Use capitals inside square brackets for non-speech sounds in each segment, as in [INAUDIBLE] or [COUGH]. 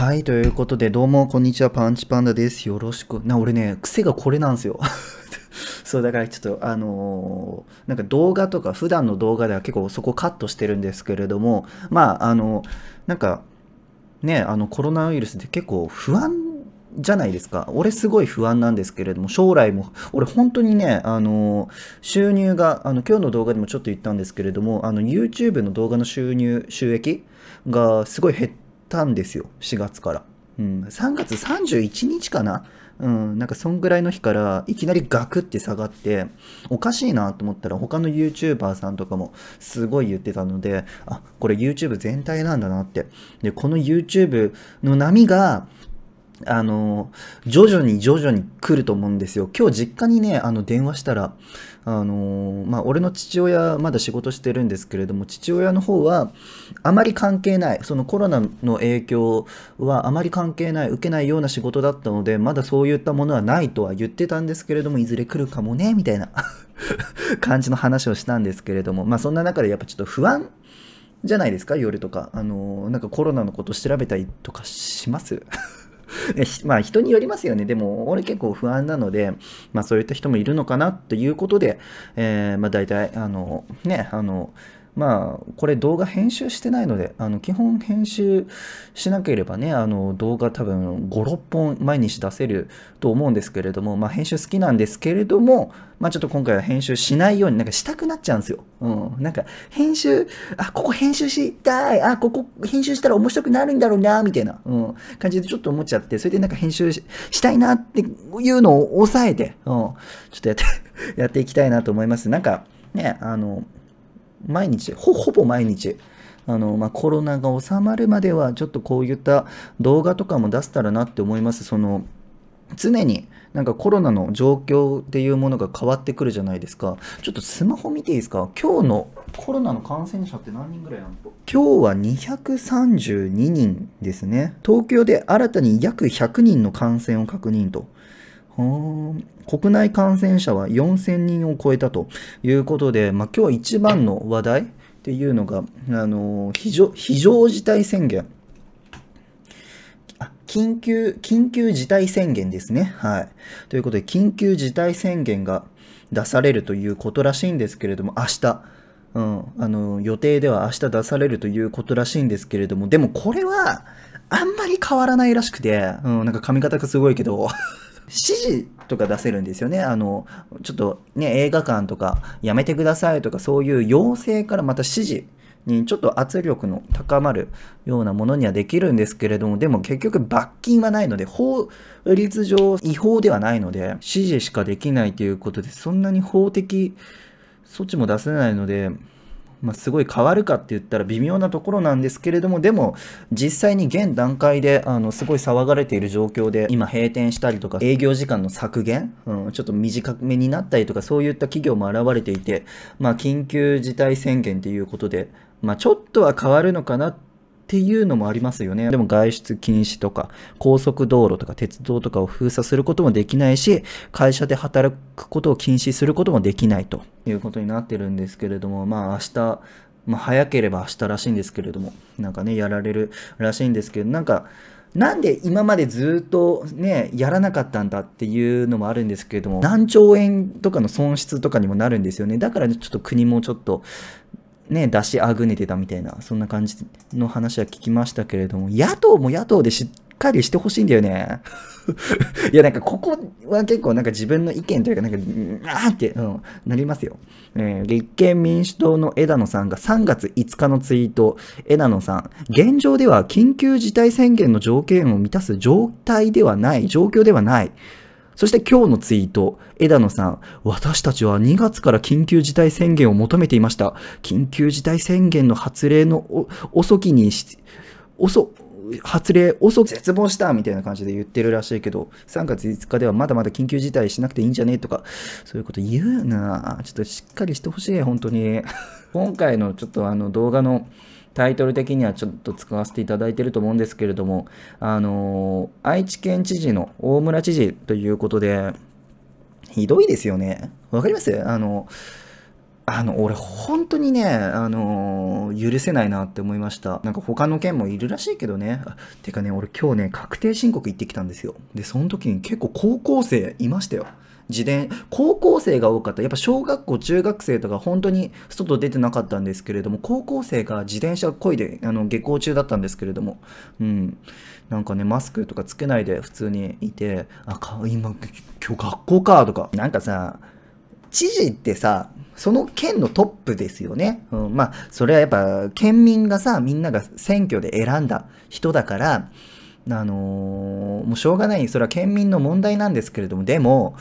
はい、ということで、どうも、こんにちは、パンチパンダです。よろしく。な、俺ね、癖がこれなんですよ。[LAUGHS] そう、だからちょっと、あのー、なんか動画とか、普段の動画では結構そこカットしてるんですけれども、まあ、あの、なんか、ね、あの、コロナウイルスって結構不安じゃないですか。俺すごい不安なんですけれども、将来も、俺本当にね、あの、収入が、あの、今日の動画でもちょっと言ったんですけれども、あの、YouTube の動画の収入、収益がすごい減って、たんですよ、4月から。うん、3月31日かなうん、なんかそんぐらいの日からいきなりガクって下がっておかしいなと思ったら他の YouTuber さんとかもすごい言ってたのであこれ YouTube 全体なんだなってでこの YouTube の波があの、徐々に徐々に来ると思うんですよ。今日実家にね、あの、電話したら、あの、まあ、俺の父親、まだ仕事してるんですけれども、父親の方は、あまり関係ない、そのコロナの影響はあまり関係ない、受けないような仕事だったので、まだそういったものはないとは言ってたんですけれども、いずれ来るかもね、みたいな [LAUGHS] 感じの話をしたんですけれども、まあ、そんな中でやっぱちょっと不安じゃないですか、夜とか。あの、なんかコロナのこと調べたりとかします [LAUGHS] まあ人によりますよね。でも俺結構不安なので、まあそういった人もいるのかなということで、えー、まあ大体、あの、ね、あの、まあ、これ動画編集してないので、あの、基本編集しなければね、あの、動画多分5、6本毎日出せると思うんですけれども、まあ、編集好きなんですけれども、まあ、ちょっと今回は編集しないように、なんかしたくなっちゃうんですよ。うん。なんか、編集、あ、ここ編集したい、あ、ここ編集したら面白くなるんだろうな、みたいな、うん、感じでちょっと思っちゃって、それでなんか編集したいなっていうのを抑えて、うん、ちょっとやって、[LAUGHS] やっていきたいなと思います。なんか、ね、あの、毎日、ほぼ毎日、あのまあ、コロナが収まるまではちょっとこういった動画とかも出せたらなって思います。その常になんかコロナの状況っていうものが変わってくるじゃないですか。ちょっとスマホ見ていいですか今日のコロナの感染者って何人ぐらいなの今日は232人ですね。東京で新たに約100人の感染を確認と。国内感染者は4000人を超えたということで、まあ、今日一番の話題っていうのが、あの非常非常事態宣言。緊急、緊急事態宣言ですね。はい。ということで、緊急事態宣言が出されるということらしいんですけれども、明日、うん、あの、予定では明日出されるということらしいんですけれども、でもこれは、あんまり変わらないらしくて、うん、なんか髪型がすごいけど、指示とか出せるんですよね。あの、ちょっとね、映画館とかやめてくださいとかそういう要請からまた指示にちょっと圧力の高まるようなものにはできるんですけれども、でも結局罰金はないので、法律上違法ではないので、指示しかできないということで、そんなに法的措置も出せないので、まあ、すごい変わるかって言ったら微妙なところなんですけれどもでも実際に現段階であのすごい騒がれている状況で今閉店したりとか営業時間の削減、うん、ちょっと短めになったりとかそういった企業も現れていて、まあ、緊急事態宣言ということで、まあ、ちょっとは変わるのかなってっていうのもありますよね。でも外出禁止とか、高速道路とか鉄道とかを封鎖することもできないし、会社で働くことを禁止することもできないということになってるんですけれども、まあ明日、まあ、早ければ明日らしいんですけれども、なんかね、やられるらしいんですけど、なんか、なんで今までずっとね、やらなかったんだっていうのもあるんですけれども、何兆円とかの損失とかにもなるんですよね。だからちょっと国もちょっとね、出しあぐねてたみたいな、そんな感じの話は聞きましたけれども、野党も野党でしっかりしてほしいんだよね。[LAUGHS] いや、なんかここは結構なんか自分の意見というか、なんか、あーって、うん、なりますよ、えー、立憲民主党の枝野さんが3月5日のツイート、枝野さん、現状では緊急事態宣言の条件を満たす状態ではない、状況ではない。そして今日のツイート、枝野さん、私たちは2月から緊急事態宣言を求めていました。緊急事態宣言の発令の遅きにし、遅、発令遅く絶望したみたいな感じで言ってるらしいけど、3月5日ではまだまだ緊急事態しなくていいんじゃねとか、そういうこと言うなちょっとしっかりしてほしい、本当に。今回のちょっとあの動画の、タイトル的にはちょっと使わせていただいていると思うんですけれども、あのー、愛知県知事の大村知事ということで、ひどいですよね。わかりますあの、あの、俺、本当にね、あのー、許せないなって思いました。なんか他の県もいるらしいけどね。てかね、俺今日ね、確定申告行ってきたんですよ。で、その時に結構高校生いましたよ。自伝、高校生が多かった。やっぱ小学校、中学生とか本当に外出てなかったんですけれども、高校生が自転車こいで、あの、下校中だったんですけれども、うん。なんかね、マスクとかつけないで普通にいて、あ、か、今、今日学校か、とか。なんかさ、知事ってさ、その県のトップですよね。うん、まあ、それはやっぱ、県民がさ、みんなが選挙で選んだ人だから、あのー、もうしょうがない、それは県民の問題なんですけれども、でも、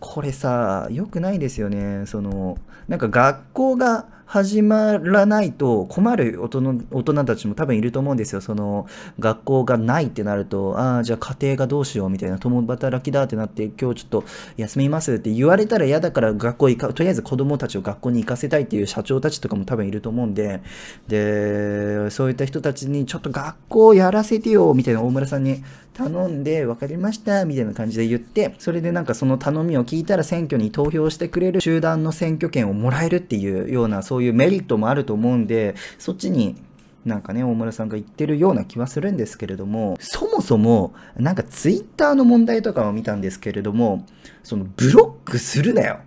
これさ、良くないですよね。その、なんか学校が始まらないと困る大人大人たちも多分いると思うんですよ。その、学校がないってなると、ああ、じゃあ家庭がどうしようみたいな、共働きだってなって、今日ちょっと休みますって言われたら嫌だから学校行か、とりあえず子供たちを学校に行かせたいっていう社長たちとかも多分いると思うんで、で、そういった人たちにちょっと学校やらせてよみたいな大村さんに頼んで分かりましたみたいな感じで言ってそれでなんかその頼みを聞いたら選挙に投票してくれる集団の選挙権をもらえるっていうようなそういうメリットもあると思うんでそっちになんかね、大村さんが言ってるような気はするんですけれども、そもそも、なんかツイッターの問題とかを見たんですけれども、そのブロックするなよ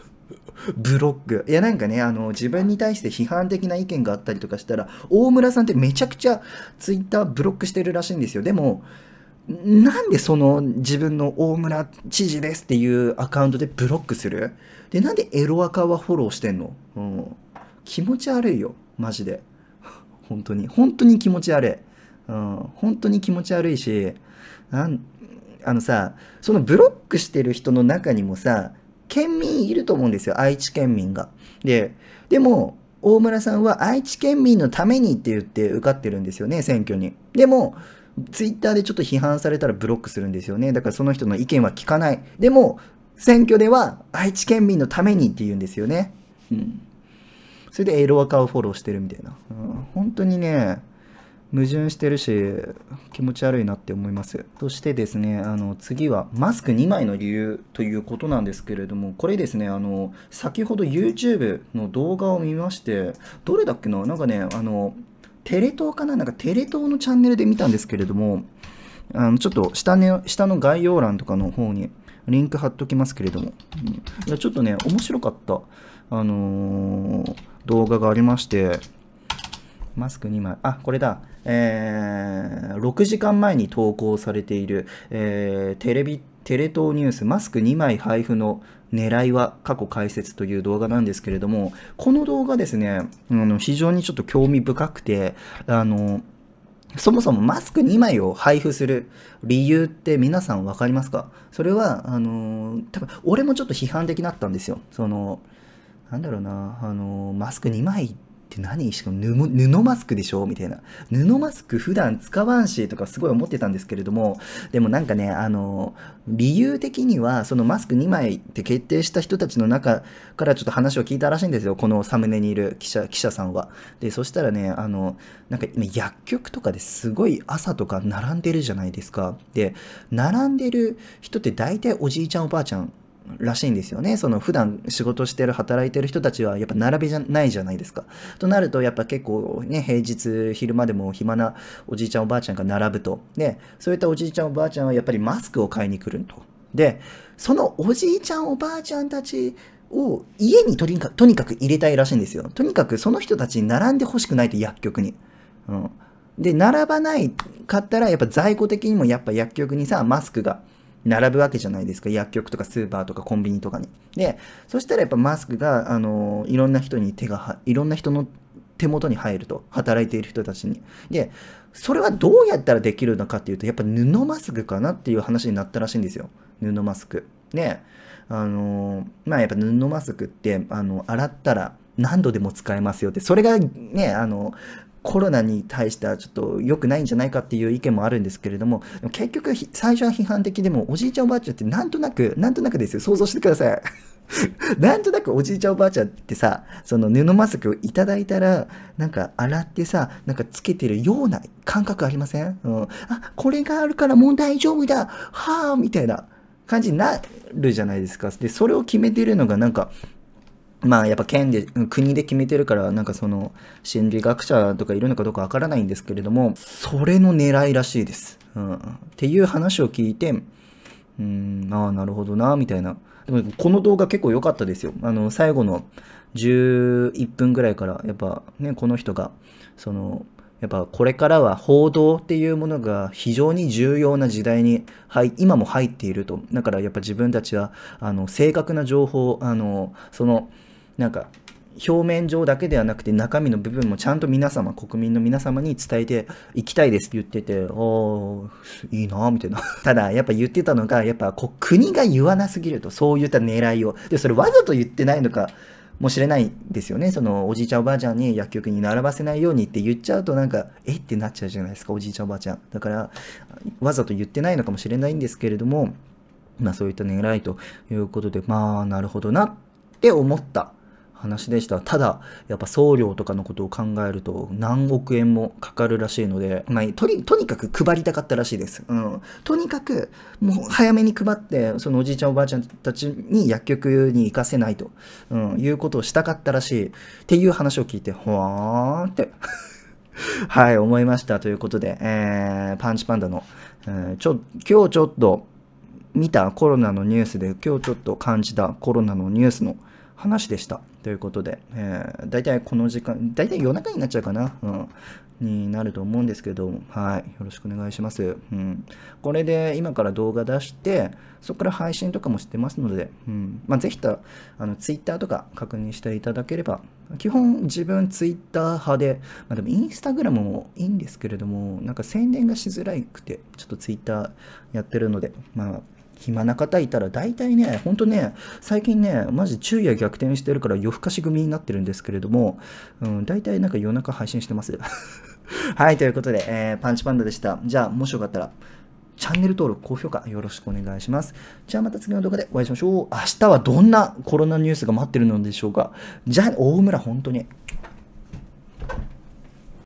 [LAUGHS] ブロック。いやなんかね、あの、自分に対して批判的な意見があったりとかしたら、大村さんってめちゃくちゃツイッターブロックしてるらしいんですよ。でも、なんでその自分の大村知事ですっていうアカウントでブロックするで、なんでエロアカはフォローしてんのうん。気持ち悪いよ。マジで。[LAUGHS] 本当に。本当に気持ち悪い。うん。本当に気持ち悪いし、なんあのさ、そのブロックしてる人の中にもさ、県民いると思うんですよ。愛知県民が。で、でも、大村さんは愛知県民のためにって言って受かってるんですよね、選挙に。でも、ツイッターでちょっと批判されたらブロックするんですよね。だからその人の意見は聞かない。でも、選挙では愛知県民のためにって言うんですよね。うん。それでエロアカをフォローしてるみたいな。うん、本当にね、矛盾してるし、気持ち悪いなって思います。そしてですね、あの、次は、マスク2枚の理由ということなんですけれども、これですね、あの、先ほど YouTube の動画を見まして、どれだっけななんかね、あの、テレ東かななんかテレ東のチャンネルで見たんですけれども、あのちょっと下,、ね、下の概要欄とかの方にリンク貼っときますけれども、うん、ちょっとね、面白かった、あのー、動画がありまして、マスク2枚、あ、これだ、えー、6時間前に投稿されている、えー、テレビテレ東ニュースマスク2枚配布の狙いは過去解説という動画なんですけれども、この動画ですね、あの非常にちょっと興味深くて、あの、そもそもマスク2枚を配布する理由って皆さん分かりますかそれは、あの、多分俺もちょっと批判的だったんですよ。その、なんだろうな、あの、マスク2枚って、って何しかも布マスクでしょみたいな。布マスク普段使わんしとかすごい思ってたんですけれども、でもなんかね、あの、理由的にはそのマスク2枚って決定した人たちの中からちょっと話を聞いたらしいんですよ。このサムネにいる記者、記者さんは。で、そしたらね、あの、なんか今薬局とかですごい朝とか並んでるじゃないですか。で、並んでる人って大体おじいちゃんおばあちゃんらしいんですよね。その普段仕事してる、働いてる人たちはやっぱ並びじゃないじゃないですか。となるとやっぱ結構ね、平日昼間でも暇なおじいちゃんおばあちゃんが並ぶと。で、そういったおじいちゃんおばあちゃんはやっぱりマスクを買いに来ると。で、そのおじいちゃんおばあちゃんたちを家にとにかとにかく入れたいらしいんですよ。とにかくその人たちに並んでほしくないと薬局に。うん。で、並ばないかったらやっぱ在庫的にもやっぱ薬局にさ、マスクが並ぶわけじゃないですか。薬局とかスーパーとかコンビニとかに。で、そしたらやっぱマスクが、あの、いろんな人に手が、いろんな人の手元に入ると。働いている人たちに。で、それはどうやったらできるのかっていうと、やっぱ布マスクかなっていう話になったらしいんですよ。布マスク。ね、あの、まあやっぱ布マスクって、あの、洗ったら、何度でも使えますよって、それがね、あの、コロナに対してはちょっと良くないんじゃないかっていう意見もあるんですけれども、結局最初は批判的でも、おじいちゃんおばあちゃんってなんとなく、なんとなくですよ、想像してください。[LAUGHS] なんとなくおじいちゃんおばあちゃんってさ、その布マスクをいただいたら、なんか洗ってさ、なんかつけてるような感覚ありません、うん、あ、これがあるからもう大丈夫だはぁみたいな感じになるじゃないですか。で、それを決めてるのがなんか、まあやっぱ県で、国で決めてるから、なんかその心理学者とかいるのかどうかわからないんですけれども、それの狙いらしいです。うん、っていう話を聞いて、うん、ああ、なるほどな、みたいな。でもこの動画結構良かったですよ。あの、最後の11分ぐらいから、やっぱね、この人が、その、やっぱこれからは報道っていうものが非常に重要な時代に、はい、今も入っていると。だからやっぱ自分たちは、あの、正確な情報、あの、その、なんか表面上だけではなくて中身の部分もちゃんと皆様国民の皆様に伝えていきたいですって言っててああいいなみたいな [LAUGHS] ただやっぱ言ってたのがやっぱこう国が言わなすぎるとそういった狙いをでそれわざと言ってないのかもしれないですよねそのおじいちゃんおばあちゃんに薬局に並ばせないようにって言っちゃうとなんかえってなっちゃうじゃないですかおじいちゃんおばあちゃんだからわざと言ってないのかもしれないんですけれどもまあそういった狙いということでまあなるほどなって思った話でした。ただ、やっぱ送料とかのことを考えると何億円もかかるらしいので、まあ、とに、とにかく配りたかったらしいです。うん。とにかく、もう早めに配って、そのおじいちゃんおばあちゃんたちに薬局に行かせないと、うん、いうことをしたかったらしい。っていう話を聞いて、ほわーって [LAUGHS] はい、思いました。ということで、えー、パンチパンダの、えー、ちょ、今日ちょっと、見たコロナのニュースで今日ちょっと感じたコロナのニュースの話でした。ということで、えー、大体この時間、大体夜中になっちゃうかな、うん、になると思うんですけど、はい、よろしくお願いします。うん、これで今から動画出して、そこから配信とかもしてますので、うんまあ、ぜひとあの Twitter とか確認していただければ、基本自分 Twitter 派で、まあ、でも Instagram もいいんですけれども、なんか宣伝がしづらくて、ちょっと Twitter やってるので、まあ、暇な方いたら大体ね、ほんとね、最近ね、マジ昼夜逆転してるから夜更かし組になってるんですけれども、うん、大体なんか夜中配信してます。[LAUGHS] はい、ということで、えー、パンチパンダでした。じゃあ、もしよかったら、チャンネル登録、高評価よろしくお願いします。じゃあまた次の動画でお会いしましょう。明日はどんなコロナニュースが待ってるのでしょうか。じゃあ、大村、本当に。